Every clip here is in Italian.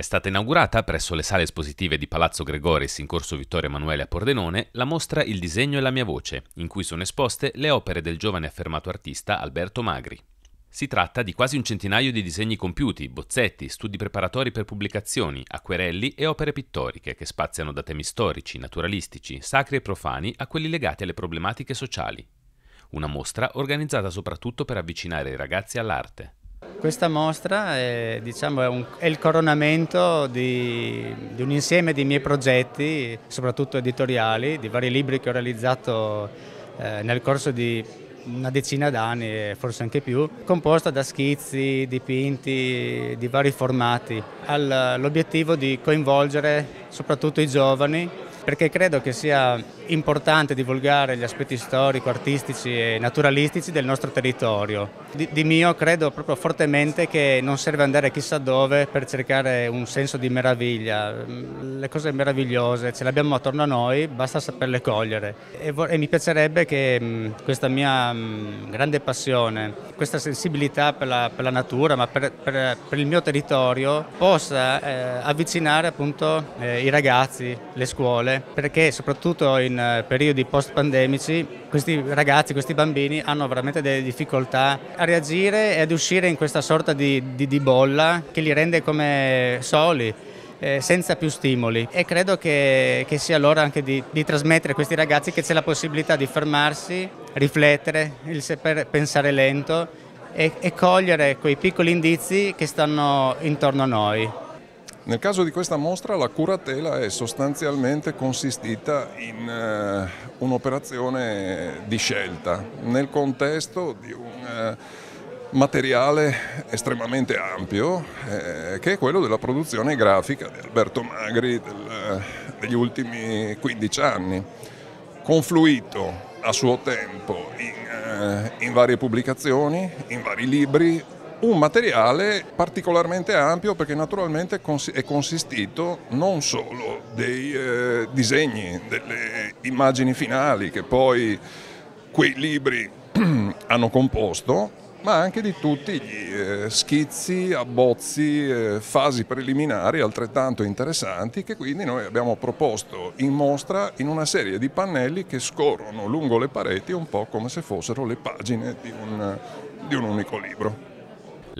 È stata inaugurata presso le sale espositive di Palazzo Gregoris in corso Vittorio Emanuele a Pordenone la mostra Il disegno e la mia voce, in cui sono esposte le opere del giovane affermato artista Alberto Magri. Si tratta di quasi un centinaio di disegni compiuti, bozzetti, studi preparatori per pubblicazioni, acquerelli e opere pittoriche che spaziano da temi storici, naturalistici, sacri e profani a quelli legati alle problematiche sociali. Una mostra organizzata soprattutto per avvicinare i ragazzi all'arte. Questa mostra è, diciamo, è, un, è il coronamento di, di, un insieme di miei progetti, soprattutto editoriali, di vari libri che ho realizzato eh, nel corso di una decina d'anni, forse anche più, composta da schizzi, dipinti di vari formati, all'obiettivo di coinvolgere soprattutto i giovani perché credo che sia importante divulgare gli aspetti storico, artistici e naturalistici del nostro territorio. Di, di, mio credo proprio fortemente che non serve andare chissà dove per cercare un senso di meraviglia, le cose meravigliose ce le abbiamo attorno a noi, basta saperle cogliere e, e mi piacerebbe che mh, mm, questa mia mh, mm, grande passione, questa sensibilità per la, per la natura, ma per, per, per, il mio territorio, possa eh, avvicinare appunto eh, i ragazzi, le scuole, scuole, perché soprattutto in eh, periodi post-pandemici questi ragazzi, questi bambini hanno veramente delle difficoltà a reagire e ad uscire in questa sorta di, di, di bolla che li rende come soli. Eh, senza più stimoli e credo che, che sia l'ora anche di, di, trasmettere a questi ragazzi che c'è la possibilità di fermarsi, riflettere, il saper pensare lento e, e cogliere quei piccoli indizi che stanno intorno a noi. Nel caso di questa mostra la curatela è sostanzialmente consistita in eh, un'operazione di scelta nel contesto di un eh, materiale estremamente ampio eh, che è quello della produzione grafica di Alberto Magri del, eh, degli ultimi 15 anni, confluito a suo tempo in, eh, in varie pubblicazioni, in vari libri, un materiale particolarmente ampio perché naturalmente è consistito non solo dei eh, disegni, delle immagini finali che poi quei libri hanno composto, ma anche di tutti gli eh, schizzi, abbozzi, eh, fasi preliminari altrettanto interessanti che quindi noi abbiamo proposto in mostra in una serie di pannelli che scorrono lungo le pareti un po' come se fossero le pagine di un, di un unico libro.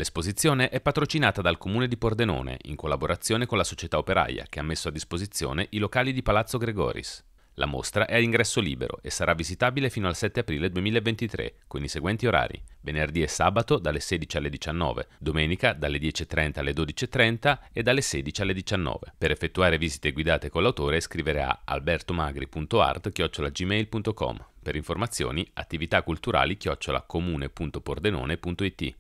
L'esposizione è patrocinata dal Comune di Pordenone in collaborazione con la società operaia che ha messo a disposizione i locali di Palazzo Gregoris. La mostra è a ingresso libero e sarà visitabile fino al 7 aprile 2023 con i seguenti orari: venerdì e sabato dalle 16 alle 19, domenica dalle 10.30 alle 12.30 e dalle 16 alle 19. Per effettuare visite guidate con l'autore scrivere a albertomagri.art-gmail.com. Per informazioni attività culturali-comune.pordenone.it.